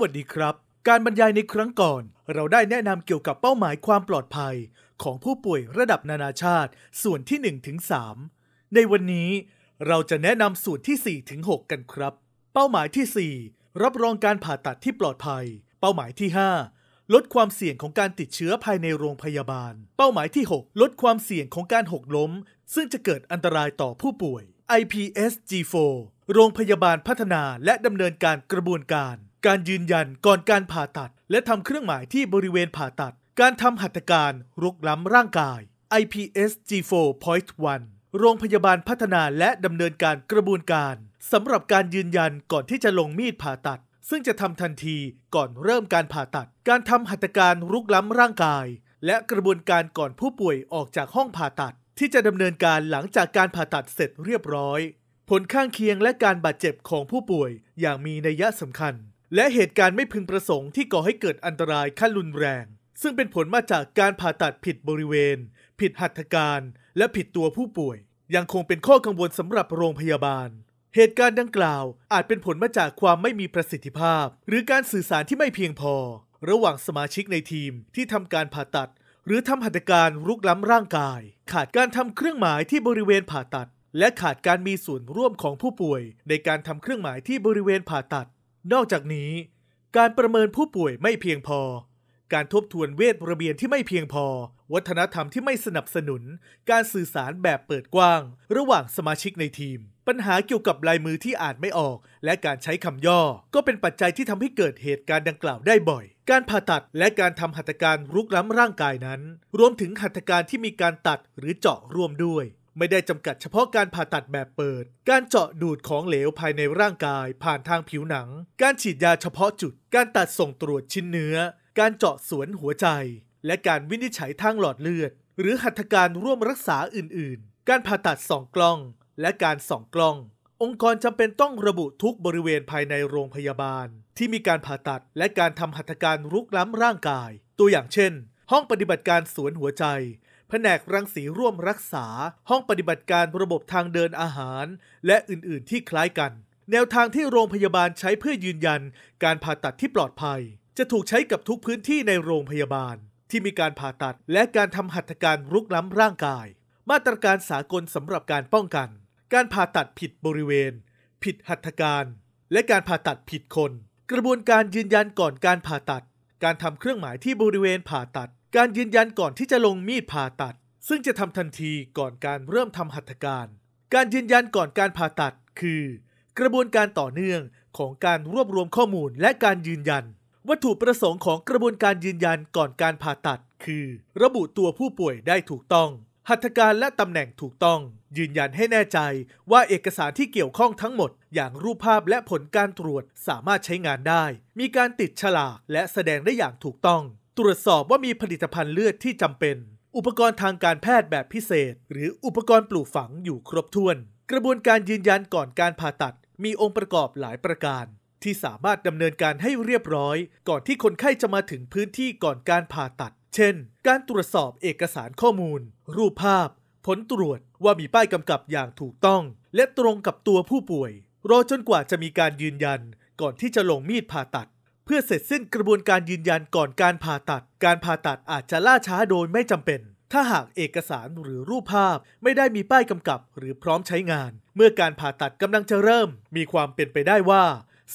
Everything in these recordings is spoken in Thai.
วัสดีครับ การบรรยายในครั้งก่อน เราได้แนะนำเกี่ยวกับเป้าหมายความปลอดภัย ของผู้ป่วยระดับนานาชาติ ส่วนที่1ถึง3ในวันนี้ เราจะแนะนำส่วนที่4ถึง6กันครับ เป้าหมายที่ 4 รับรองการผ่าตัดที่ปลอดภัย เป้าหมายที่ 5 ลดความเสี่ยงของการติดเชื้อภายในโรงพยาบาล เป้าหมายที่ 6 ลดความเสี่ยงของการหกล้มซึ่งจะเกิดอันตรายต่อผู้ป่วย IPS G4 โรงพยาบาลพัฒนา และดำเนินการกระบวนการการยืนยันก่อนการผ่าตัด และทำเครื่องหมายที่บริเวณผ่าตัด การทำหัตถการรุกล้ำร่างกาย IPS G4.1 โรงพยาบาลพัฒนาและดำเนินการกระบวนการ สำหรับการยืนยันก่อนที่จะลงมีดผ่าตัด ซึ่งจะทำทันทีก่อนเริ่มการผ่าตัด การทำหัตถการรุกล้ำร่างกาย และกระบวนการก่อนผู้ป่วยออกจากห้องผ่าตัด ที่จะดำเนินการหลังจากการผ่าตัดเสร็จเรียบร้อย ผลข้างเคียงและการบาดเจ็บของผู้ป่วยอย่างมีนัยสำคัญและเหตุการณ์ไม่พึงประสงค์ที่ก่อให้เกิดอันตรายขั้นรุนแรง ซึ่งเป็นผลมาจากการผ่าตัดผิดบริเวณ ผิดหัตถการ และผิดตัวผู้ป่วย ยังคงเป็นข้อกังวลสำหรับโรงพยาบาล เหตุการณ์ดังกล่าว อาจเป็นผลมาจากความไม่มีประสิทธิภาพ หรือการสื่อสารที่ไม่เพียงพอ ระหว่างสมาชิกในทีมที่ทำการผ่าตัด หรือทำหัตถการรุกล้ำร่างกาย ขาดการทำเครื่องหมายที่บริเวณผ่าตัด และขาดการมีส่วนร่วมของผู้ป่วย ในการทำเครื่องหมายที่บริเวณผ่าตัดนอกจากนี้การประเมินผู้ป่วยไม่เพียงพอ การทบทวนเวทระเบียนที่ไม่เพียงพอ วัฒนธรรมที่ไม่สนับสนุน การสื่อสารแบบเปิดกว้าง ระหว่างสมาชิกในทีม ปัญหาเกี่ยวกับลายมือที่อ่านไม่ออก และการใช้คำย่อก็เป็นปัจจัยที่ทำให้เกิดเหตุการณ์ดังกล่าวได้บ่อย การผ่าตัดและการทำหัตถการรุกล้ำร่างกายนั้น รวมถึงหัตถการที่มีการตัดหรือเจาะร่วมด้วยไม่ได้จำกัดเฉพาะการผ่าตัดแบบเปิด การเจาะดูดของเหลวภายในร่างกาย ผ่านทางผิวหนัง การฉีดยาเฉพาะจุด การตัดส่งตรวจชิ้นเนื้อ การเจาะสวนหัวใจ และการวินิจฉัยทางหลอดเลือด หรือหัตถการร่วมรักษาอื่น ๆ การผ่าตัดส่องกล้อง และการส่องกล้อง องค์กรจำเป็นต้องระบุทุกบริเวณภายในโรงพยาบาล ที่มีการผ่าตัดและการทำหัตถการรุกล้ำร่างกาย ตัวอย่างเช่น ห้องปฏิบัติการสวนหัวใจนกรังสีร่วมรักษา ห้องปฏิบัติการระบบทางเดินอาหาร และอื่นๆที่คล้ายกัน แนวทางที่โรงพยาบาลใช้เพื่อยืนยัน การผ่าตัดที่ปลอดภัย จะถูกใช้กับทุกพื้นที่ในโรงพยาบาล ที่มีการผ่าตัด และการทำหัตถการรุกล้ำร่างกาย มาตรการสากลสำหรับการป้องกัน การผ่าตัดผิดบริเวณ ผิดหัตถการ และการผ่าตัดผิดคน กระบวนการยืนยันก่อนการผ่าตัดการทำเครื่องหมายที่บริเวณผ่าตัด การยืนยันก่อนที่จะลงมีดผ่าตัด ซึ่งจะทำทันทีก่อนการเริ่มทำหัตถการ การยืนยันก่อนการผ่าตัด คือ กระบวนการต่อเนื่องของการรวบรวมข้อมูลและการยืนยัน วัตถุประสงค์ของกระบวนการยืนยันก่อนการผ่าตัด คือ ระบุตัวผู้ป่วยได้ถูกต้องหัตถการและตำแหน่งถูกต้อง ยืนยันให้แน่ใจว่าเอกสารที่เกี่ยวข้องทั้งหมดอย่างรูปภาพและผลการตรวจสามารถใช้งานได้ มีการติดฉลากและแสดงได้อย่างถูกต้อง ตรวจสอบว่ามีผลิตภัณฑ์เลือดที่จำเป็น อุปกรณ์ทางการแพทย์แบบพิเศษ หรืออุปกรณ์ปลูกฝังอยู่ครบถ้วน กระบวนการยืนยันก่อนการผ่าตัด มีองค์ประกอบหลายประการ ที่สามารถดำเนินการให้เรียบร้อย ก่อนที่คนไข้จะมาถึงพื้นที่ก่อนการผ่าตัดเช่น การตรวจสอบเอกสารข้อมูล รูปภาพ ผลตรวจว่ามีป้ายกำกับอย่างถูกต้อง และตรงกับตัวผู้ป่วย รอจนกว่าจะมีการยืนยันก่อนที่จะลงมีดผ่าตัด เพื่อเสร็จสิ้นกระบวนการยืนยันก่อนการผ่าตัด การผ่าตัดอาจจะล่าช้าโดยไม่จำเป็น ถ้าหากเอกสารหรือรูปภาพไม่ได้มีป้ายกำกับหรือพร้อมใช้งาน เมื่อการผ่าตัดกำลังจะเริ่ม มีความเป็นไปได้ว่า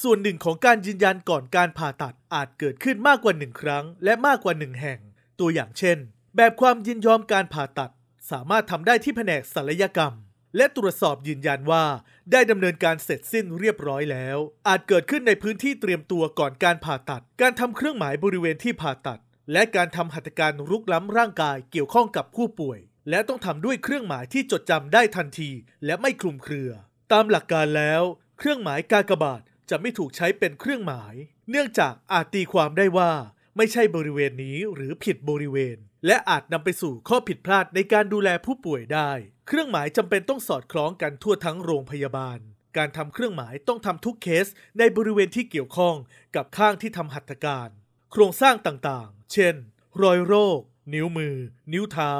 ส่วนหนึ่งของการยืนยันก่อนการผ่าตัดอาจเกิดขึ้นมากกว่าหนึ่งครั้ง และมากกว่าหนึ่งแห่งตัวอย่างเช่น แบบความยินยอมการผ่าตัด สามารถทำได้ที่แผนกศัลยกรรม และตรวจสอบยืนยันว่าได้ดำเนินการเสร็จสิ้นเรียบร้อยแล้ว อาจเกิดขึ้นในพื้นที่เตรียมตัวก่อนการผ่าตัด การทำเครื่องหมายบริเวณที่ผ่าตัด และการทำหัตถการรุกล้ำร่างกายเกี่ยวข้องกับผู้ป่วย และต้องทำด้วยเครื่องหมายที่จดจำได้ทันที และไม่คลุมเครือ ตามหลักการแล้ว เครื่องหมายกากบาทจะไม่ถูกใช้เป็นเครื่องหมาย เนื่องจากอาจตีความได้ว่าไม่ใช่บริเวณนี้หรือผิดบริเวณ และอาจนำไปสู่ข้อผิดพลาดในการดูแลผู้ป่วยได้ เครื่องหมายจำเป็นต้องสอดคล้องกันทั่วทั้งโรงพยาบาล การทำเครื่องหมายต้องทำทุกเคสในบริเวณที่เกี่ยวข้องกับข้างที่ทำหัตถการ โครงสร้างต่างๆ เช่นรอยโรค นิ้วมือ นิ้วเท้า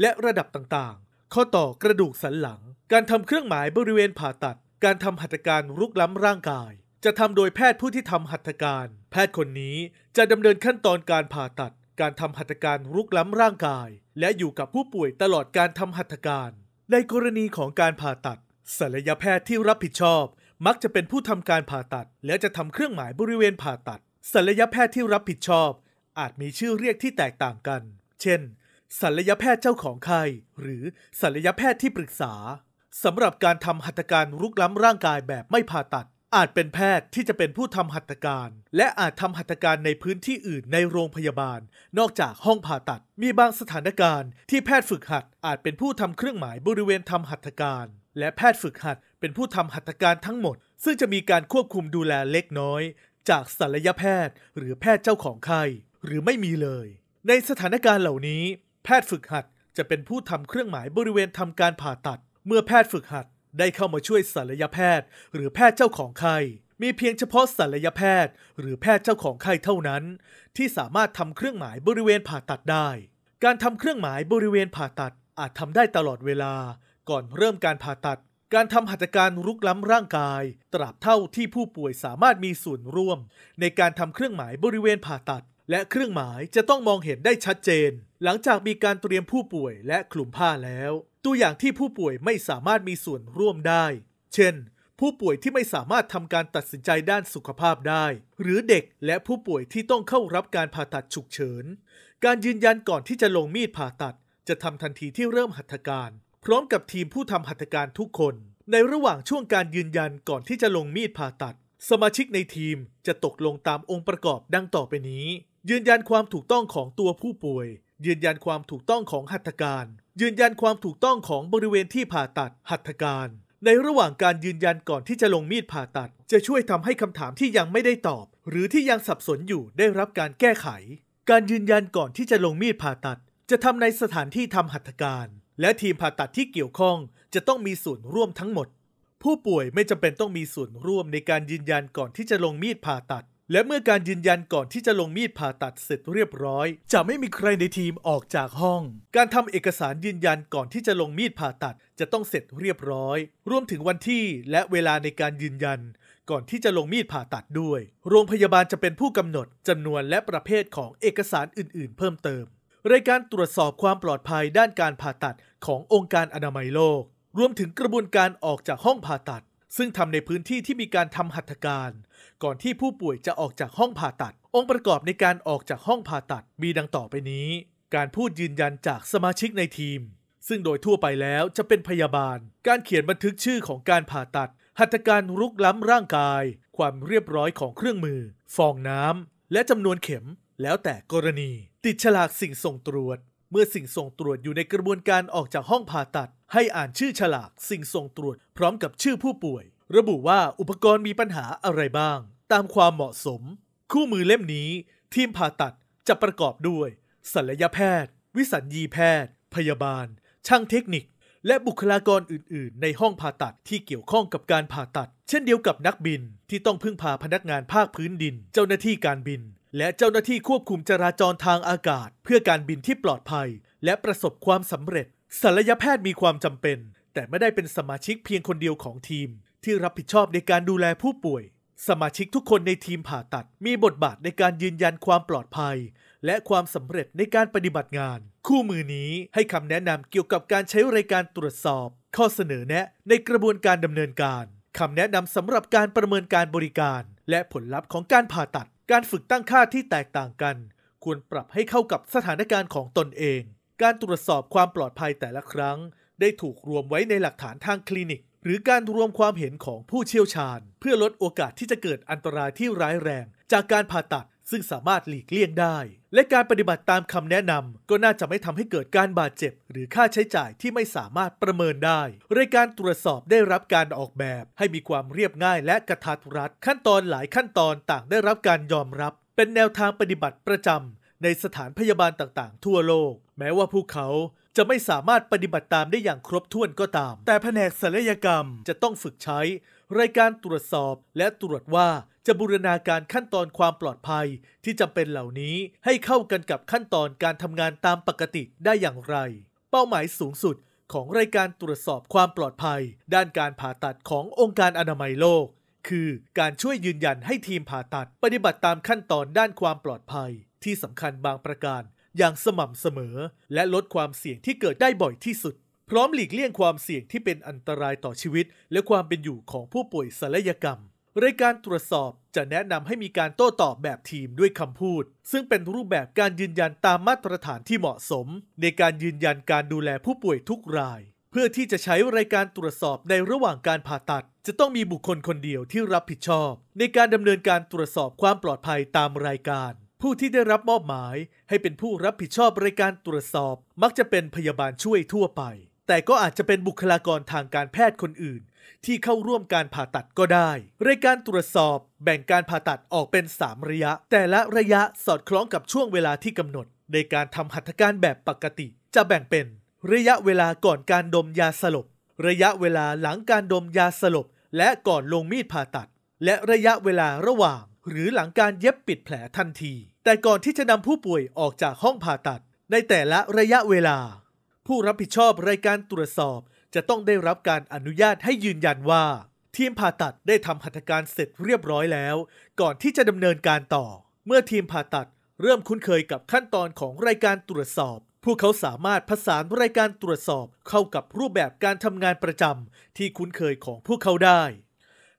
และระดับต่างๆ ข้อต่อกระดูกสันหลัง การทำเครื่องหมายบริเวณผ่าตัด การทำหัตถการรุกล้ำร่างกายจะทำโดยแพทย์ผู้ที่ทำหัตถการ แพทย์คนนี้จะดำเนินขั้นตอนการผ่าตัด การทำหัตถการรุกล้ำร่างกาย และอยู่กับผู้ป่วยตลอดการทำหัตถการ ในกรณีของการผ่าตัด ศัลยแพทย์ที่รับผิดชอบ มักจะเป็นผู้ทำการผ่าตัด และจะทำเครื่องหมายบริเวณผ่าตัด ศัลยแพทย์ที่รับผิดชอบ อาจมีชื่อเรียกที่แตกต่างกัน เช่น ศัลยแพทย์เจ้าของไข้หรือ ศัลยแพทย์ที่ปรึกษา สำหรับการทำหัตถการรุกล้ำร่างกายแบบไม่ผ่าตัดอาจเป็นแพทย์ที่จะเป็นผู้ทำหัตถการ และอาจทำหัตถการในพื้นที่อื่นในโรงพยาบาล นอกจากห้องผ่าตัด มีบางสถานการณ์ ที่แพทย์ฝึกหัด อาจเป็นผู้ทำเครื่องหมายบริเวณทำหัตถการ และแพทย์ฝึกหัด เป็นผู้ทำหัตถการทั้งหมดซึ่งจะมีการควบคุมดูแลเล็กน้อย จากศัลยแพทย์ หรือแพทย์เจ้าของไข้หรือไม่มีเลย ในสถานการณ์เหล่านี้แพทย์ฝึกหัดจะเป็นผู้ทำเครื่องหมายบริเวณทำการผ่าตัด เมื่อแพทย์ฝึกหัดได้เข้ามาช่วยศัลยแพทย์หรือแพทย์เจ้าของไข้ มีเพียงเฉพาะศัลยแพทย์หรือแพทย์เจ้าของไข้เท่านั้น ที่สามารถทำเครื่องหมายบริเวณผ่าตัดได้ การทำเครื่องหมายบริเวณผ่าตัดอาจทำได้ตลอดเวลาก่อนเริ่มการผ่าตัด การทำหัตถการรุกล้ำร่างกาย ตราบเท่าที่ผู้ป่วยสามารถมีส่วนร่วม ในการทำเครื่องหมายบริเวณผ่าตัด และเครื่องหมายจะต้องมองเห็นได้ชัดเจนหลังจากมีการเตรียมผู้ป่วยและคลุมผ้าแล้ว ตัวอย่างที่ผู้ป่วยไม่สามารถมีส่วนร่วมได้ เช่น ผู้ป่วยที่ไม่สามารถทำการตัดสินใจด้านสุขภาพได้ หรือเด็กและผู้ป่วยที่ต้องเข้ารับการผ่าตัดฉุกเฉิน การยืนยันก่อนที่จะลงมีดผ่าตัด จะทำทันทีที่เริ่มหัตถการ พร้อมกับทีมผู้ทำหัตถการทุกคน ในระหว่างช่วงการยืนยันก่อนที่จะลงมีดผ่าตัด สมาชิกในทีมจะตกลงตามองค์ประกอบดังต่อไปนี้ ยืนยันความถูกต้องของตัวผู้ป่วยยืนยันความถูกต้องของหัตถการ ยืนยันความถูกต้องของบริเวณที่ผ่าตัดหัตถการ ในระหว่างการยืนยันก่อนที่จะลงมีดผ่าตัด จะช่วยทำให้คำถามที่ยังไม่ได้ตอบ หรือที่ยังสับสนอยู่ได้รับการแก้ไข การยืนยันก่อนที่จะลงมีดผ่าตัด จะทำในสถานที่ทำหัตถการ และทีมผ่าตัดที่เกี่ยวข้อง จะต้องมีส่วนร่วมทั้งหมด ผู้ป่วยไม่จำเป็นต้องมีส่วนร่วมในการยืนยันก่อนที่จะลงมีดผ่าตัดและเมื่อการยืนยันก่อนที่จะลงมีดผ่าตัดเสร็จเรียบร้อย จะไม่มีใครในทีมออกจากห้อง การทำเอกสารยืนยันก่อนที่จะลงมีดผ่าตัด จะต้องเสร็จเรียบร้อยรวมถึงวันที่ และเวลาในการยืนยัน ก่อนที่จะลงมีดผ่าตัดด้วย โรงพยาบาลจะเป็นผู้กำหนดจำนวนและประเภทของเอกสารอื่น ๆ เพิ่มเติมรายการตรวจสอบความปลอดภัยด้านการผ่าตัดขององค์การอนามัยโลกรวมถึงกระบวนการออกจากห้องผ่าตัดซึ่งทำในพื้นที่ที่มีการทำหัตถการ ก่อนที่ผู้ป่วยจะออกจากห้องผ่าตัดองค์ประกอบในการออกจากห้องผ่าตัดมีดังต่อไปนี้ การพูดยืนยันจากสมาชิกในทีม ซึ่งโดยทั่วไปแล้วจะเป็นพยาบาล การเขียนบันทึกชื่อของการผ่าตัด หัตถการรุกล้ำร่างกาย ความเรียบร้อยของเครื่องมือฟองน้ำและจำนวนเข็ม แล้วแต่กรณี ติดฉลากสิ่งส่งตรวจเมื่อสิ่งส่งตรวจอยู่ในกระบวนการออกจากห้องผ่าตัด ให้อ่านชื่อฉลาก สิ่งส่งตรวจพร้อมกับชื่อผู้ป่วย ระบุว่าอุปกรณ์มีปัญหาอะไรบ้าง ตามความเหมาะสม คู่มือเล่มนี้ทีมผ่าตัดจะประกอบด้วย ศัลยแพทย์ วิสัญญีแพทย์ พยาบาล ช่างเทคนิค และบุคลากรอื่น ๆ ในห้องผ่าตัดที่เกี่ยวข้องกับการผ่าตัด เช่นเดียวกับนักบินที่ต้องพึ่งพาพนักงานภาคพื้นดิน เจ้าหน้าที่การบินและเจ้าหน้าที่ควบคุมจราจรทางอากาศ เพื่อการบินที่ปลอดภัย และประสบความสำเร็จ ศัลยแพทย์มีความจำเป็น แต่ไม่ได้เป็นสมาชิกเพียงคนเดียวของทีม ที่รับผิดชอบในการดูแลผู้ป่วย สมาชิกทุกคนในทีมผ่าตัด มีบทบาทในการยืนยันความปลอดภัย และความสำเร็จในการปฏิบัติงาน คู่มือนี้ให้คำแนะนำเกี่ยวกับการใช้รายการตรวจสอบ ข้อเสนอแนะในกระบวนการดำเนินการคำแนะนำสำหรับการประเมินการบริการ และผลลัพธ์ของการผ่าตัดการฝึกตั้งค่าที่แตกต่างกัน ควรปรับให้เข้ากับสถานการณ์ของตนเอง การตรวจสอบความปลอดภัยแต่ละครั้ง ได้ถูกรวมไว้ในหลักฐานทางคลินิก หรือการรวมความเห็นของผู้เชี่ยวชาญ เพื่อลดโอกาสที่จะเกิดอันตรายที่ร้ายแรงจากการผ่าตัดซึ่งสามารถหลีกเลี่ยงได้ และการปฏิบัติตามคำแนะนำก็น่าจะไม่ทำให้เกิดการบาดเจ็บ หรือค่าใช้จ่ายที่ไม่สามารถประเมินได้ รายการตรวจสอบได้รับการออกแบบให้มีความเรียบง่ายและกระทัดรัดขั้นตอนหลายขั้นตอนต่างได้รับการยอมรับ เป็นแนวทางปฏิบัติประจำในสถานพยาบาลต่างๆทั่วโลก แม้ว่าพวกเขาจะไม่สามารถปฏิบัติตามได้อย่างครบถ้วนก็ตาม แต่แผนกศัลยกรรมจะต้องฝึกใช้รายการตรวจสอบและตรวจว่าจะบูรณาการขั้นตอนความปลอดภัย ที่จำเป็นเหล่านี้ให้เข้ากันกับขั้นตอนการทำงานตามปกติได้อย่างไร เป้าหมายสูงสุดของรายการตรวจสอบความปลอดภัย ด้านการผ่าตัดขององค์การอนามัยโลก คือการช่วยยืนยันให้ทีมผ่าตัดปฏิบัติตามขั้นตอนด้านความปลอดภัย ที่สำคัญบางประการ อย่างสม่ำเสมอ และลดความเสี่ยงที่เกิดได้บ่อยที่สุดพร้อมหลีกเลี่ยงความเสี่ยงที่เป็นอันตรายต่อชีวิตและความเป็นอยู่ของผู้ป่วยศัลยกรรม รายการตรวจสอบจะแนะนำให้มีการโต้ตอบแบบทีมด้วยคำพูด ซึ่งเป็นรูปแบบการยืนยันตามมาตรฐานที่เหมาะสม ในการยืนยันการดูแลผู้ป่วยทุกราย เพื่อที่จะใช้รายการตรวจสอบในระหว่างการผ่าตัด จะต้องมีบุคคลคนเดียวที่รับผิดชอบในการดำเนินการตรวจสอบความปลอดภัยตามรายการ ผู้ที่ได้รับมอบหมายให้เป็นผู้รับผิดชอบรายการตรวจสอบ มักจะเป็นพยาบาลช่วยทั่วไปแต่ก็อาจจะเป็นบุคลากรทางการแพทย์คนอื่น ที่เข้าร่วมการผ่าตัดก็ได้รายการตรวจสอบแบ่งการผ่าตัดออกเป็น 3 ระยะ แต่ละระยะสอดคล้องกับช่วงเวลาที่กำหนด ในการทำหัตถการแบบปกติ จะแบ่งเป็น ระยะเวลาก่อนการดมยาสลบ ระยะเวลาหลังการดมยาสลบ และก่อนลงมีดผ่าตัด และระยะเวลาระหว่าง หรือหลังการเย็บปิดแผลทันที แต่ก่อนที่จะนำผู้ป่วยออกจากห้องผ่าตัด ในแต่ละระยะเวลาผู้รับผิดชอบรายการตรวจสอบ จะต้องได้รับการอนุญาตให้ยืนยันว่า ทีมผ่าตัดได้ทำหัตถการเสร็จเรียบร้อยแล้ว ก่อนที่จะดำเนินการต่อ เมื่อทีมผ่าตัด เริ่มคุ้นเคยกับขั้นตอนของรายการตรวจสอบพวกเขาสามารถผสานรายการตรวจสอบเข้ากับรูปแบบการทำงานประจำที่คุ้นเคยของพวกเขาได้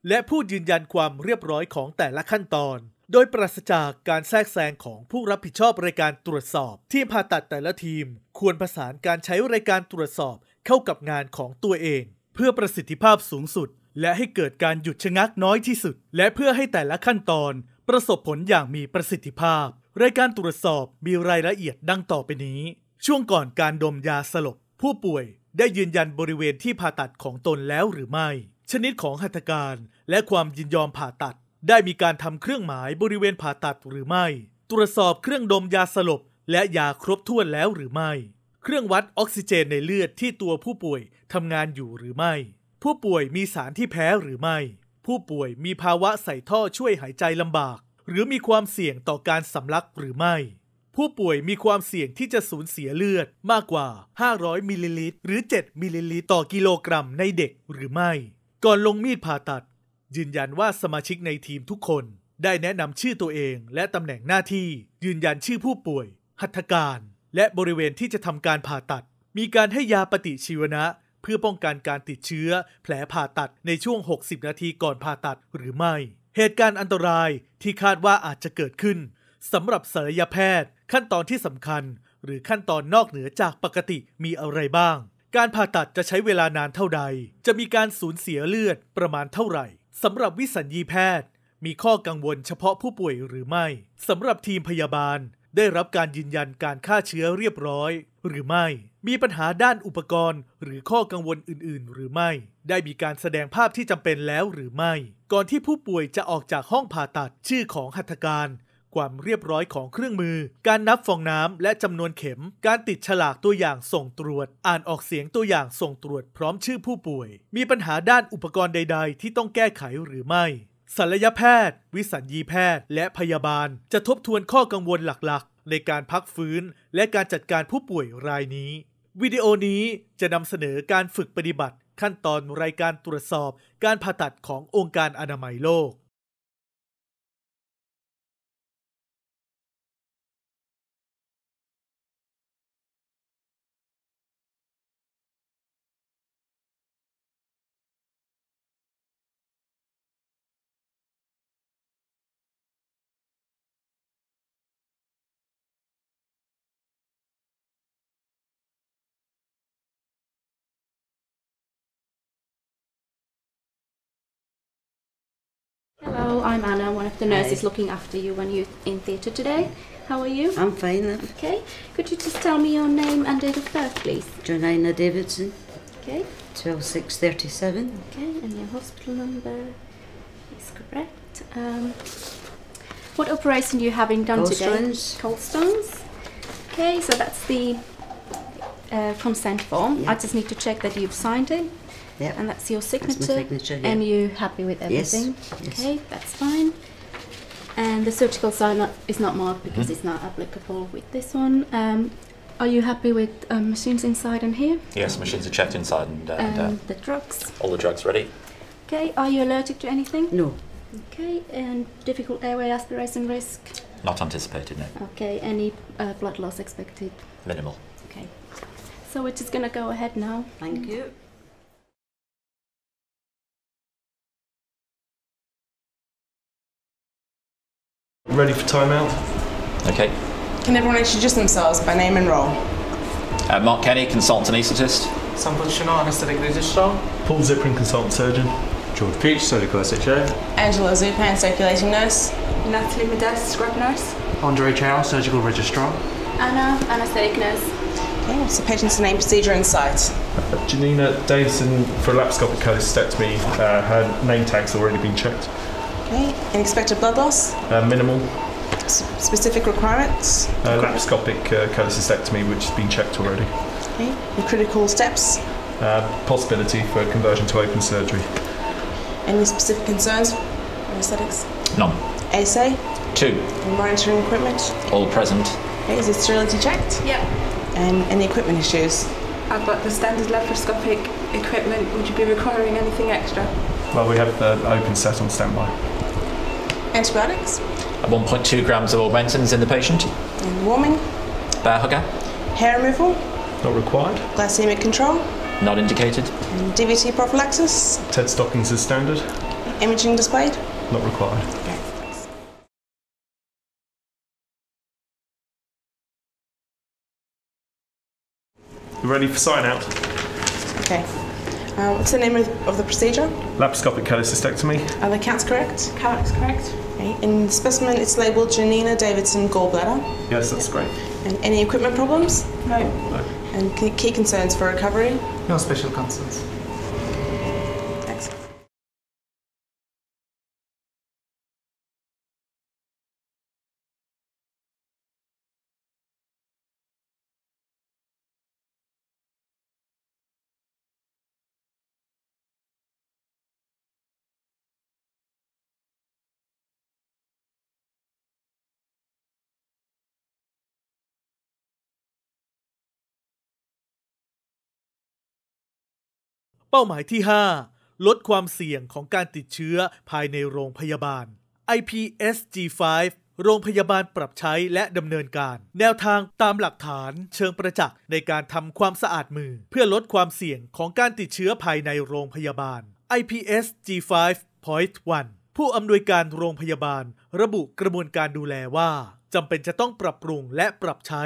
และผู้ยืนยันความเรียบร้อยของแต่ละขั้นตอนโดยปราศจากการแทรกแซงของผู้รับผิดชอบรายการตรวจสอบ ทีมผ่าตัดแต่ละทีม ควรประสานการใช้รายการตรวจสอบเข้ากับงานของตัวเอง เพื่อประสิทธิภาพสูงสุด และให้เกิดการหยุดชะงักน้อยที่สุด และเพื่อให้แต่ละขั้นตอน ประสบผลอย่างมีประสิทธิภาพ รายการตรวจสอบมีรายละเอียดดังต่อไปนี้ ช่วงก่อนการดมยาสลบผู้ป่วยได้ยืนยันบริเวณที่ผ่าตัดของตนแล้วหรือไม่ ชนิดของหัตถการ และความยินยอมผ่าตัดได้มีการทำเครื่องหมายบริเวณผ่าตัดหรือไม่ ตรวจสอบเครื่องดมยาสลบและยาครบถ้วนแล้วหรือไม่ เครื่องวัดออกซิเจนในเลือดที่ตัวผู้ป่วยทำงานอยู่หรือไม่ ผู้ป่วยมีสารที่แพ้หรือไม่ ผู้ป่วยมีภาวะใส่ท่อช่วยหายใจลำบาก หรือมีความเสี่ยงต่อการสำลักหรือไม่ ผู้ป่วยมีความเสี่ยงที่จะสูญเสียเลือดมากกว่า 500มิลลิลิตรหรือ 7มิลลิลิตรต่อกิโลกรัมในเด็กหรือไม่ ก่อนลงมีดผ่าตัดยืนยันว่าสมาชิกในทีมทุกคน ได้แนะนำชื่อตัวเองและตำแหน่งหน้าที่ยืนยันชื่อผู้ป่วย หัตถการ และบริเวณที่จะทำการผ่าตัด มีการให้ยาปฏิชีวนะ เพื่อป้องกันการติดเชื้อ แผลผ่าตัดในช่วง 60 นาทีก่อนผ่าตัดหรือไม่ เหตุการณ์อันตรายที่คาดว่าอาจจะเกิดขึ้นสำหรับศัลยแพทย์ ขั้นตอนที่สำคัญ หรือขั้นตอนนอกเหนือจากปกติมีอะไรบ้าง การผ่าตัดจะใช้เวลานานเท่าใด จะมีการสูญเสียเลือดประมาณเท่าไหร่สำหรับวิสัญญีแพทย์มีข้อกังวลเฉพาะผู้ป่วยหรือไม่ สำหรับทีมพยาบาล ได้รับการยืนยันการฆ่าเชื้อเรียบร้อยหรือไม่ มีปัญหาด้านอุปกรณ์หรือข้อกังวลอื่นๆหรือไม่ ได้มีการแสดงภาพที่จำเป็นแล้วหรือไม่ ก่อนที่ผู้ป่วยจะออกจากห้องผ่าตัดชื่อของหัตถการความเรียบร้อยของเครื่องมือ การนับฟองน้ำและจำนวนเข็ม การติดฉลากตัวอย่างส่งตรวจ อ่านออกเสียงตัวอย่างส่งตรวจพร้อมชื่อผู้ป่วย มีปัญหาด้านอุปกรณ์ใดๆ ที่ต้องแก้ไขหรือไม่ ศัลยแพทย์ วิสัญญีแพทย์ และพยาบาล จะทบทวนข้อกังวลหลักๆ ในการพักฟื้นและการจัดการผู้ป่วยรายนี้ วิดีโอนี้จะนำเสนอการฝึกปฏิบัติขั้นตอนรายการตรวจสอบการผ่าตัดขององค์การอนามัยโลก Hello, I'm Anna, one of the nurses Hi. looking after you when you're in theatre today. How are you? I'm fine, love. Okay. Could you just tell me your name and date of birth, please? Janina Davidson. Okay. 12637. Okay, and your hospital number is correct. Um, what operation are you having done Cold today? Stones. Cold stones. Okay, so that's the uh, consent form. I just need to check that you've signed it. Yep. And that's your signature. That's signature And you happy with everything? Yes. Okay, yes. that's fine. And the surgical side is not marked because mm -hmm. it's not applicable with this one. Um, are you happy with um, machines inside and here? Yes, machines are checked inside and, uh, and uh, the drugs. All the drugs ready. Okay. Are you allergic to anything? No. Okay. And difficult airway aspiration risk? Not anticipated. No. Okay. Any uh, blood loss expected? Minimal. Okay. So we're just going to go ahead now. Thank you. ready for timeout. Okay. Can everyone introduce themselves by name and role? Uh, Mark Kenny, consultant anaesthetist. Sampul Shana, anaesthetic registrar. Paul Zippin, consultant surgeon. George Peach, surgical SHO. Angela Zupan, circulating nurse. Natalie Modest, scrub nurse. Andre Chow, surgical registrar. Anna, anaesthetic nurse. Okay, so patient's name, procedure, and site. Janina Davison for laparoscopic cholecystectomy. Uh, her name tag's already been checked. Okay. Any expected blood loss? Uh, minimal. S- specific requirements? Uh, laparoscopic uh, cholecystectomy, which has been checked already. Okay. And critical steps? Uh, possibility for conversion to open surgery. Any specific concerns Anesthetics. None. ASA? Two. And monitoring equipment? All present. Okay. Is it sterility checked? Yep. And any equipment issues? I've got the standard laparoscopic equipment. Would you be requiring anything extra? Well, we have the open set on standby. Antibiotics. 1.2 grams of augmentins in the patient. And warming. Bear hugger. Hair removal. Not required. Glycemic control. Not indicated. And DVT prophylaxis. TED stockings is standard. Imaging displayed. Not required. ready for sign out? Okay. Uh, what's the name of, the procedure? Laparoscopic cholecystectomy. Are the counts correct? Counts correct. Okay. In specimen, it's labelled Janina Davidson gallbladder. Yes, that's great. And any equipment problems? No. no. And key concerns for recovery? No special concerns. เป้าหมายที่ 5 ลดความเสี่ยงของการติดเชื้อภายในโรงพยาบาล IPSG5 โรงพยาบาลปรับใช้และดำเนินการ แนวทางตามหลักฐานเชิงประจักษ์ในการทำความสะอาดมือ เพื่อลดความเสี่ยงของการติดเชื้อภายในโรงพยาบาล IPS G5 1ผู้อำนวยการโรงพยาบาล ระบุกระบวนการดูแลว่า จำเป็นจะต้องปรับปรุงและปรับใช้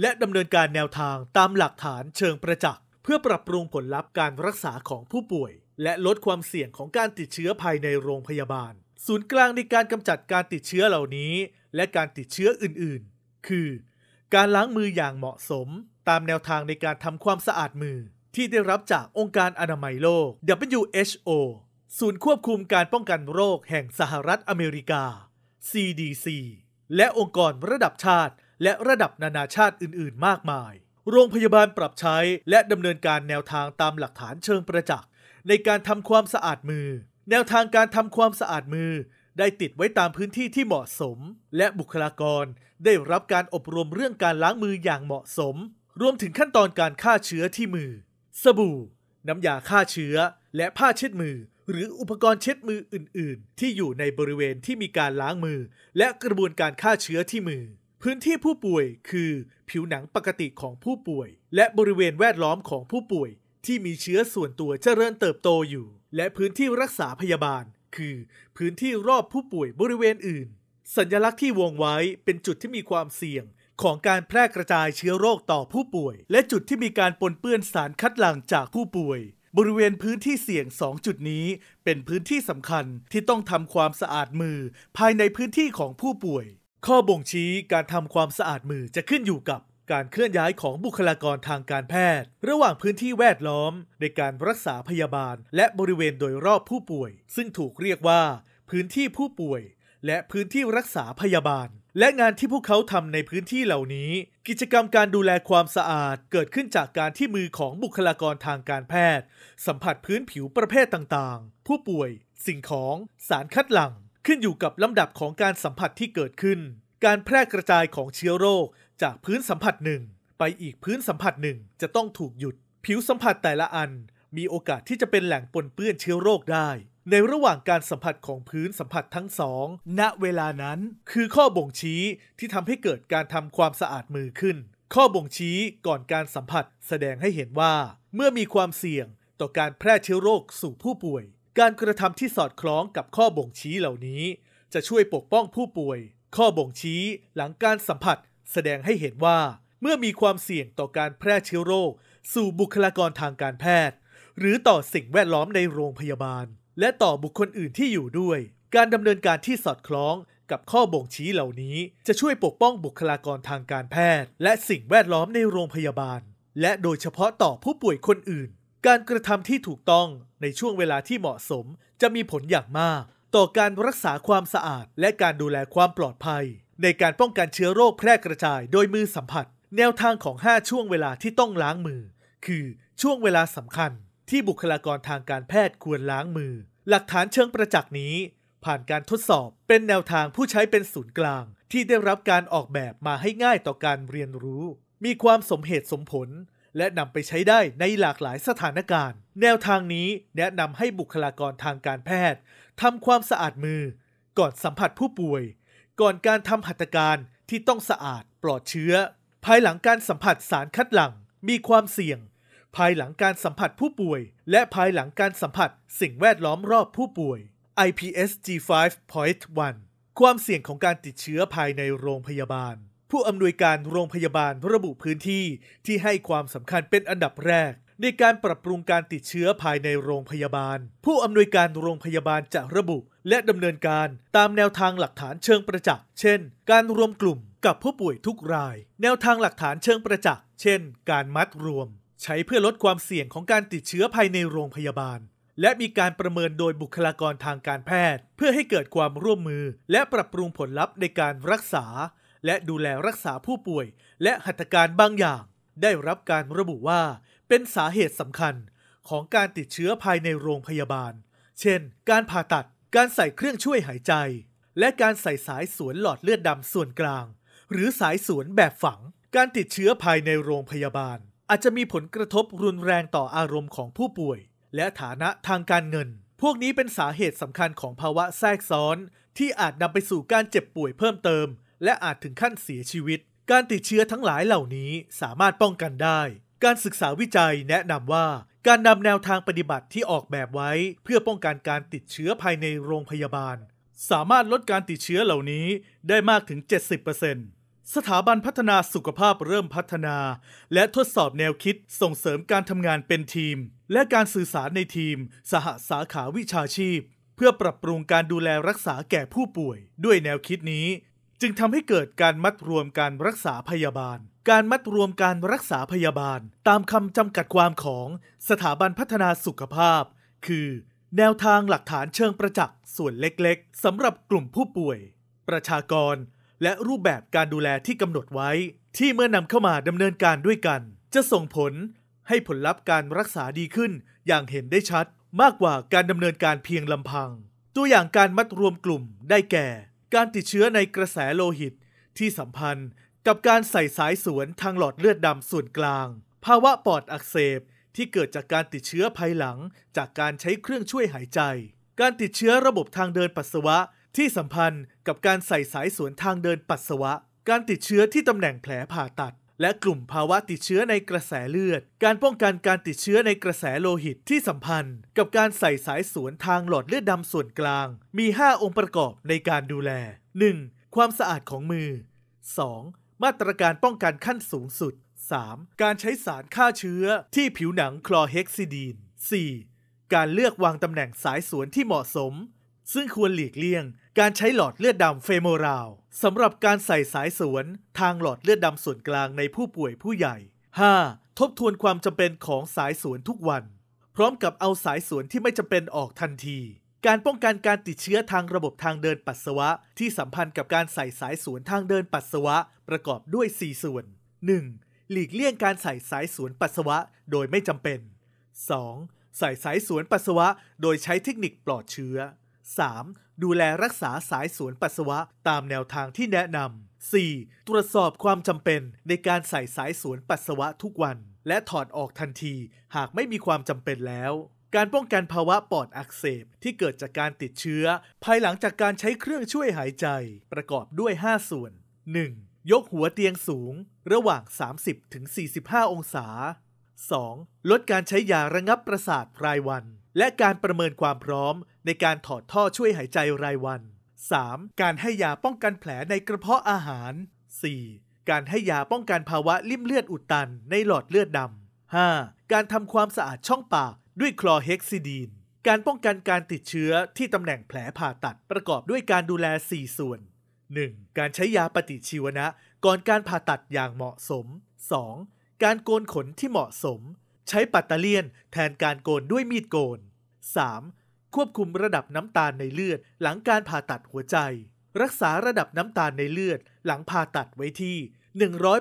และดำเนินการแนวทางตามหลักฐานเชิงประจักษ์เพื่อปรับปรุงผลลัพธ์การรักษาของผู้ป่วย และลดความเสี่ยงของการติดเชื้อภายในโรงพยาบาล ศูนย์กลางในการกำจัดการติดเชื้อเหล่านี้ และการติดเชื้ออื่นๆ คือการล้างมืออย่างเหมาะสม ตามแนวทางในการทำความสะอาดมือ ที่ได้รับจากองค์การอนามัยโลก WHO ศูนย์ควบคุมการป้องกันโรคแห่งสหรัฐอเมริกา CDC และองค์กรระดับชาติ และระดับนานาชาติอื่น ๆ มากมายโรงพยาบาลปรับใช้และดำเนินการแนวทางตามหลักฐานเชิงประจักษ์ในการทำความสะอาดมือ แนวทางการทำความสะอาดมือ ได้ติดไว้ตามพื้นที่ที่เหมาะสม และบุคลากร ได้รับการอบรมเรื่องการล้างมืออย่างเหมาะสม รวมถึงขั้นตอนการฆ่าเชื้อที่มือ สบู่ น้ำยาฆ่าเชื้อ และผ้าเช็ดมือ หรืออุปกรณ์เช็ดมืออื่น ๆ ที่อยู่ในบริเวณที่มีการล้างมือ และกระบวนการฆ่าเชื้อที่มือพื้นที่ผู้ป่วยคือผิวหนังปกติของผู้ป่วยและบริเวณแวดล้อมของผู้ป่วยที่มีเชื้อส่วนตัวเจริญเติบโตอยู่และพื้นที่รักษาพยาบาลคือพื้นที่รอบผู้ป่วยบริเวณอื่นสัญลักษณ์ที่วงไว้เป็นจุดที่มีความเสี่ยงของการแพร่กระจายเชื้อโรคต่อผู้ป่วยและจุดที่มีการปนเปื้อนสารคัดหลั่งจากผู้ป่วยบริเวณพื้นที่เสี่ยง2จุดนี้เป็นพื้นที่สำคัญที่ต้องทำความสะอาดมือภายในพื้นที่ของผู้ป่วยข้อบ่งชี้การทำความสะอาดมือจะขึ้นอยู่กับการเคลื่อนย้ายของบุคลากรทางการแพทย์ ระหว่างพื้นที่แวดล้อม ในการรักษาพยาบาล และบริเวณโดยรอบผู้ป่วย ซึ่งถูกเรียกว่า พื้นที่ผู้ป่วย และพื้นที่รักษาพยาบาล และงานที่พวกเขาทำในพื้นที่เหล่านี้ กิจกรรมการดูแลความสะอาดเกิดขึ้นจากการที่มือของบุคลากรทางการแพทย์ สัมผัสพื้นผิวประเภทต่างๆ ผู้ป่วย สิ่งของ สารคัดหลัง่งขึ้นอยู่กับลำดับของการสัมผัสที่เกิดขึ้น การแพร่กระจายของเชื้อโรค จากพื้นสัมผัสหนึ่งไปอีกพื้นสัมผัสหนึ่ง จะต้องถูกหยุด ผิวสัมผัสแต่ละอัน มีโอกาสที่จะเป็นแหล่งปนเปื้อนเชื้อโรคได้ ในระหว่างการสัมผัสของพื้นสัมผัสทั้งสอง ณเวลานั้น คือข้อบ่งชี้ที่ทำให้เกิดการทำความสะอาดมือขึ้น ข้อบ่งชี้ก่อนการสัมผัสแสดงให้เห็นว่าเมื่อมีความเสี่ยง ต่อการแพร่เชื้อโรคสู่ผู้ป่วยการกระทำที่สอดคล้องกับข้อบ่งชี้เหล่านี้ จะช่วยปกป้องผู้ป่วย ข้อบ่งชี้หลังการสัมผัส แสดงให้เห็นว่าเมื่อมีความเสี่ยงต่อการแพร่เชื้อโรคสู่บุคลากรทางการแพทย์ หรือต่อสิ่งแวดล้อมในโรงพยาบาล และต่อบุคคลอื่นที่อยู่ด้วย การดำเนินการที่สอดคล้องกับข้อบ่งชี้เหล่านี้ จะช่วยปกป้องบุคลากรทางการแพทย์และสิ่งแวดล้อมในโรงพยาบาล และโดยเฉพาะต่อผู้ป่วยคนอื่นการกระทำที่ถูกต้องในช่วงเวลาที่เหมาะสมจะมีผลอย่างมากต่อการรักษาความสะอาดและการดูแลความปลอดภัยในการป้องกันเชื้อโรคแพร่กระจายโดยมือสัมผัสแนวทางของ 5 ช่วงเวลาที่ต้องล้างมือคือช่วงเวลาสำคัญที่บุคลากรทางการแพทย์ควรล้างมือหลักฐานเชิงประจักษ์นี้ผ่านการทดสอบเป็นแนวทางผู้ใช้เป็นศูนย์กลางที่ได้รับการออกแบบมาให้ง่ายต่อการเรียนรู้ มีความสมเหตุสมผลและนำไปใช้ได้ในหลากหลายสถานการณ์ แนวทางนี้แนะนำให้บุคลากรทางการแพทย์ทำความสะอาดมือก่อนสัมผัสผู้ป่วย ก่อนการทำหัตถการที่ต้องสะอาด ปลอดเชื้อ ภายหลังการสัมผัสสารคัดหลั่งมีความเสี่ยง ภายหลังการสัมผัสผู้ป่วย และภายหลังการสัมผัสสิ่งแวดล้อมรอบผู้ป่วย IPS G5.1 ความเสี่ยงของการติดเชื้อภายในโรงพยาบาลผู้อำนวยการโรงพยาบาลระบุพื้นที่ ที่ให้ความสำคัญเป็นอันดับแรก ในการปรับปรุงการติดเชื้อภายในโรงพยาบาล ผู้อำนวยการโรงพยาบาลจะระบุ และดำเนินการตามแนวทางหลักฐานเชิงประจักษ์เช่นการรวมกลุ่มกับผู้ป่วยทุกราย แนวทางหลักฐานเชิงประจักษ์เช่น การมัดรวม ใช้เพื่อลดความเสี่ยงของการติดเชื้อภายในโรงพยาบาล และมีการประเมินโดยบุคลากรทางการแพทย์ เพื่อให้เกิดความร่วมมือ และปรับปรุงผลลัพธ์ในการรักษาและดูแลรักษาผู้ป่วย และหัตถการบางอย่าง ได้รับการระบุว่า เป็นสาเหตุสำคัญของการติดเชื้อภายในโรงพยาบาล เช่น การผ่าตัด การใส่เครื่องช่วยหายใจ และการใส่สายสวนหลอดเลือดดำส่วนกลาง หรือสายสวนแบบฝัง การติดเชื้อภายในโรงพยาบาล อาจจะมีผลกระทบรุนแรงต่ออารมณ์ของผู้ป่วย และฐานะทางการเงิน พวกนี้เป็นสาเหตุสำคัญของภาวะแทรกซ้อน ที่อาจนำไปสู่การเจ็บป่วยเพิ่มเติมและอาจถึงขั้นเสียชีวิต การติดเชื้อทั้งหลายเหล่านี้สามารถป้องกันได้ การศึกษาวิจัยแนะนำว่า การนำแนวทางปฏิบัติที่ออกแบบไว้ เพื่อป้องกันการติดเชื้อภายในโรงพยาบาล สามารถลดการติดเชื้อเหล่านี้ได้มากถึง 70%สถาบันพัฒนาสุขภาพเริ่มพัฒนา และทดสอบแนวคิดส่งเสริมการทำงานเป็นทีม และการสื่อสารในทีม สหสาขาวิชาชีพ เพื่อปรับปรุงการดูแลรักษาแก่ผู้ป่วย ด้วยแนวคิดนี้จึงทำให้เกิดการมัดรวมการรักษาพยาบาล การมัดรวมการรักษาพยาบาล ตามคำจำกัดความของ สถาบันพัฒนาสุขภาพ คือ แนวทางหลักฐานเชิงประจักษ์ส่วนเล็กๆสำหรับกลุ่มผู้ป่วย ประชากร และรูปแบบการดูแลที่กำหนดไว้ ที่เมื่อนำเข้ามาดำเนินการด้วยกัน จะส่งผลให้ผลลัพธ์การรักษาดีขึ้นอย่างเห็นได้ชัด มากกว่าการดำเนินการเพียงลำพัง ตัวอย่างการมัดรวมกลุ่มได้แก่การติดเชื้อในกระแสโลหิตที่สัมพันธ์กับการใส่สายสวนทางหลอดเลือดดำส่วนกลาง ภาวะปอดอักเสบที่เกิดจากการติดเชื้อภายหลังจากการใช้เครื่องช่วยหายใจ การติดเชื้อระบบทางเดินปัสสาวะที่สัมพันธ์กับการใส่สายสวนทางเดินปัสสาวะ การติดเชื้อที่ตำแหน่งแผลผ่าตัดและกลุ่มภาวะติดเชื้อในกระแสเลือด การป้องกันการติดเชื้อในกระแสโลหิตที่สัมพันธ์ กับการใส่สายสวนทางหลอดเลือดดำส่วนกลาง มี 5 องค์ประกอบในการดูแล 1. ความสะอาดของมือ 2. มาตรการป้องกันขั้นสูงสุด 3. การใช้สารฆ่าเชื้อที่ผิวหนังคลอเฮกซิดีน 4. การเลือกวางตำแหน่งสายสวนที่เหมาะสม ซึ่งควรหลีกเลี่ยง การใช้หลอดเลือดดำเฟโมราลสำหรับการใส่สายสวนทางหลอดเลือดดำส่วนกลางในผู้ป่วยผู้ใหญ่ 5. ทบทวนความจำเป็นของสายสวนทุกวัน พร้อมกับเอาสายสวนที่ไม่จำเป็นออกทันที การป้องกันการติดเชื้อทางระบบทางเดินปัสสาวะที่สัมพันธ์กับการใส่สายสวนทางเดินปัสสาวะ ประกอบด้วย 4 ส่วน 1. หลีกเลี่ยงการใส่สายสวนปัสสาวะโดยไม่จำเป็น 2. ใส่สายสวนปัสสาวะโดยใช้เทคนิคปลอดเชื้อ 3. ดูแลรักษาสายสวนปัสสาวะตามแนวทางที่แนะนำ 4. ตรวจสอบความจำเป็นในการใส่สายสวนปัสสาวะทุกวัน และถอดออกทันทีหากไม่มีความจำเป็นแล้ว การป้องกันภาวะปอดอักเสบที่เกิดจากการติดเชื้อ ภายหลังจากการใช้เครื่องช่วยหายใจ ประกอบด้วย 5 ส่วน 1. ยกหัวเตียงสูง ระหว่าง 30-45 องศา 2. ลดการใช้ยาระงับประสาทรายวัน และการประเมินความพร้อมในการถอดท่อช่วยหายใจรายวัน 3. การให้ยาป้องกันแผลในกระเพาะอาหาร 4. การให้ยาป้องกันภาวะลิ่มเลือดอุดตันในหลอดเลือดดำ 5. การทำความสะอาดช่องปากด้วยคลอเฮกซิดีน การป้องกันการติดเชื้อที่ตำแหน่งแผลผ่าตัดประกอบด้วยการดูแล 4 ส่วน 1. การใช้ยาปฏิชีวนะก่อนการผ่าตัดอย่างเหมาะสม 2. การโกนขนที่เหมาะสม ใช้ปัตตะเลียนแทนการโกนด้วยมีดโกน 3. ควบคุมระดับน้ำตาลในเลือดหลังการผ่าตัดหัวใจ รักษาระดับน้ำตาลในเลือดหลังผ่าตัดไว้ที่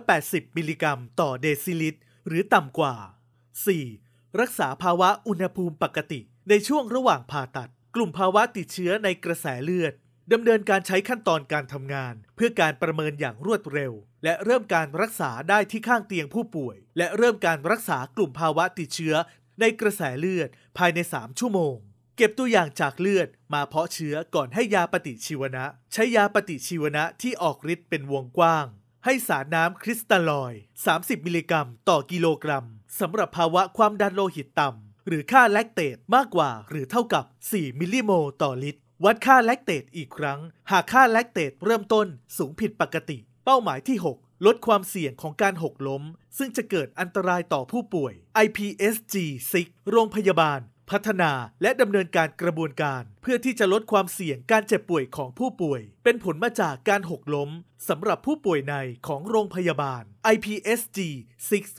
180 มิลลิกรัม ต่อเดซิลิตรหรือต่ำกว่า 4. รักษาภาวะอุณหภูมิปกติ ในช่วงระหว่างผ่าตัด กลุ่มภาวะติดเชื้อในกระแสเลือดดำเนินการใช้ขั้นตอนการทำงาน เพื่อการประเมินอย่างรวดเร็ว และเริ่มการรักษาได้ที่ข้างเตียงผู้ป่วย และเริ่มการรักษากลุ่มภาวะติดเชื้อ ในกระแสเลือดภายใน 3 ชั่วโมงเก็บตัวอย่างจากเลือดมาเพาะเชื้อก่อนให้ยาปฏิชีวนะ ใช้ยาปฏิชีวนะที่ออกฤทธิ์เป็นวงกว้าง ให้สารน้ำคริสตัลลอย 30 มิลลิกรัม ต่อกิโลกรัมสำหรับภาวะความดันโลหิตต่ำหรือค่าแลคเตตมากกว่า หรือเท่ากับ 4 มิลลิโมลต่อลิตร วัดค่าแลคเตตอีกครั้ง หากค่าแลคเตตเริ่มต้นสูงผิดปกติ เป้าหมายที่ 6 ลดความเสี่ยงของการหกล้ม ซึ่งจะเกิดอันตรายต่อผู้ป่วย IPSG 6โรงพยาบาลพัฒนาและดำเนินการกระบวนการเพื่อที่จะลดความเสี่ยงการเจ็บป่วยของผู้ป่วยเป็นผลมาจากการหกล้มสำหรับผู้ป่วยในของโรงพยาบาล IPSG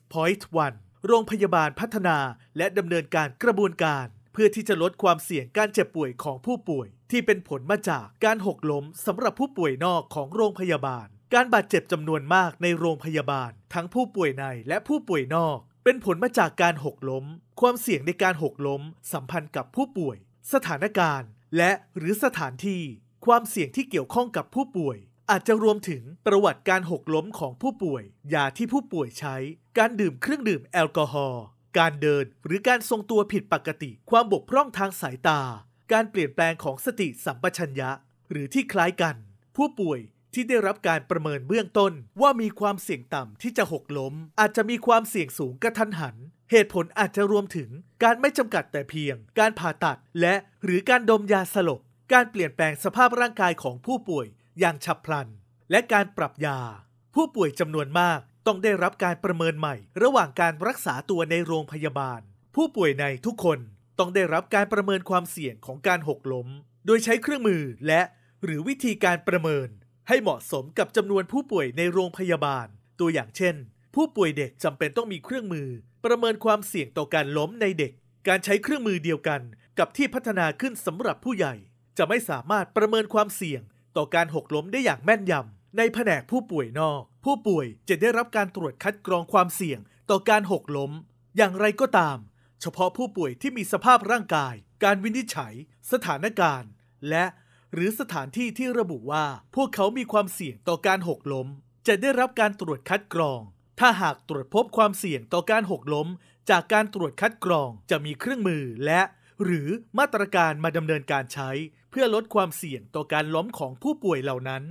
6.1 โรงพยาบาลพัฒนาและดำเนินการกระบวนการเพื่อที่จะลดความเสี่ยงการเจ็บป่วยของผู้ป่วยที่เป็นผลมาจากการหกล้มสำหรับผู้ป่วยนอกของโรงพยาบาล การบาดเจ็บจำนวนมากในโรงพยาบาลทั้งผู้ป่วยในและผู้ป่วยนอกเป็นผลมาจากการหกล้ม ความเสี่ยงในการหกล้ม สัมพันธ์กับผู้ป่วย สถานการณ์และหรือสถานที่ ความเสี่ยงที่เกี่ยวข้องกับผู้ป่วย อาจจะรวมถึงประวัติการหกล้มของผู้ป่วยยาที่ผู้ป่วยใช้ การดื่มเครื่องดื่มแอลกอฮอล์การเดิน หรือการทรงตัวผิดปกติ ความบกพร่องทางสายตา การเปลี่ยนแปลงของสติสัมปชัญญะหรือที่คล้ายกัน ผู้ป่วยที่ได้รับการประเมินเบื้องต้นว่ามีความเสี่ยงต่ำที่จะหกล้ม อาจจะมีความเสี่ยงสูงกระทันหัน เหตุผลอาจจะรวมถึงการไม่จำกัดแต่เพียง การผ่าตัดและหรือการดมยาสลบ การเปลี่ยนแปลงสภาพร่างกายของผู้ป่วยอย่างฉับพลัน และการปรับยา ผู้ป่วยจำนวนมากต้องได้รับการประเมินใหม่ ระหว่างการรักษาตัวในโรงพยาบาล ผู้ป่วยในทุกคนต้องได้รับการประเมินความเสี่ยงของการหกล้ม โดยใช้เครื่องมือและหรือวิธีการประเมินให้เหมาะสมกับจำนวนผู้ป่วยในโรงพยาบาล ตัวอย่างเช่น ผู้ป่วยเด็กจำเป็นต้องมีเครื่องมือ ประเมินความเสี่ยงต่อการล้มในเด็ก การใช้เครื่องมือเดียวกันกับที่พัฒนาขึ้นสำหรับผู้ใหญ่ จะไม่สามารถประเมินความเสี่ยง ต่อการหกล้มได้อย่างแม่นยำในแผนกผู้ป่วยนอก ผู้ป่วยจะได้รับการตรวจคัดกรองความเสี่ยง ต่อการหกล้ม อย่างไรก็ตาม เฉพาะผู้ป่วยที่มีสภาพร่างกาย การวินิจฉัย สถานการณ์ และหรือสถานที่ที่ระบุว่า พวกเขามีความเสี่ยงต่อการหกล้ม จะได้รับการตรวจคัดกรอง ถ้าหากตรวจพบความเสี่ยงต่อการหกล้ม จากการตรวจคัดกรองจะมีเครื่องมือและ หรือมาตรการมาดำเนินการใช้ เพื่อลดความเสี่ยงต่อการล้มของผู้ป่วยเหล่านั้น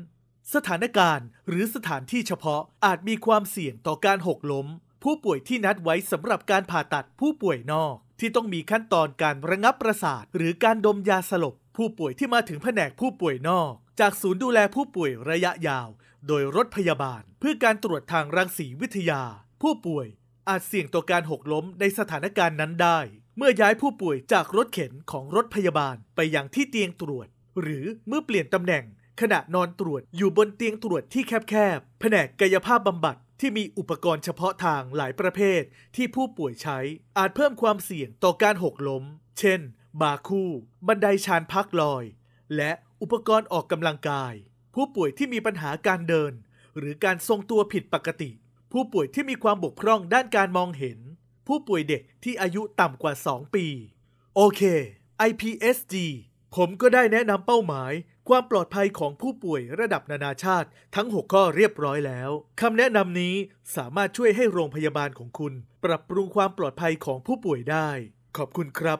สถานการณ์ หรือสถานที่เฉพาะอาจมีความเสี่ยงต่อการหกล้ม ผู้ป่วยที่นัดไว้สำหรับการผ่าตัดผู้ป่วยนอกที่ต้องมีขั้นตอนการระงับประสาท หรือการดมยาสลบผู้ป่วยที่มาถึงแผนกผู้ป่วยนอกจากศูนย์ดูแลผู้ป่วยระยะยาวโดยรถพยาบาลเพื่อการตรวจทางรังสีวิทยาผู้ป่วยอาจเสี่ยงต่อการหกล้มในสถานการณ์นั้นได้เมื่อย้ายผู้ป่วยจากรถเข็นของรถพยาบาลไปยังที่เตียงตรวจหรือเมื่อเปลี่ยนตำแหน่งขณะนอนตรวจอยู่บนเตียงตรวจที่แคบๆแผนกกายภาพบำบัดที่มีอุปกรณ์เฉพาะทางหลายประเภทที่ผู้ป่วยใช้อาจเพิ่มความเสี่ยงต่อการหกล้มเช่นบาคู่ บันไดชานพักลอย และอุปกรณ์ออกกำลังกาย ผู้ป่วยที่มีปัญหาการเดิน หรือการทรงตัวผิดปกติ ผู้ป่วยที่มีความบกพร่องด้านการมองเห็น ผู้ป่วยเด็กที่อายุต่ำกว่า 2 ปี โอเค IPSG ผมก็ได้แนะนำเป้าหมาย ความปลอดภัยของผู้ป่วยระดับนานาชาติ ทั้ง 6 ข้อเรียบร้อยแล้วคำแนะนำนี้สามารถช่วยให้โรงพยาบาลของคุณ ปรับปรุงความปลอดภัยของผู้ป่วยได้ ขอบคุณครับ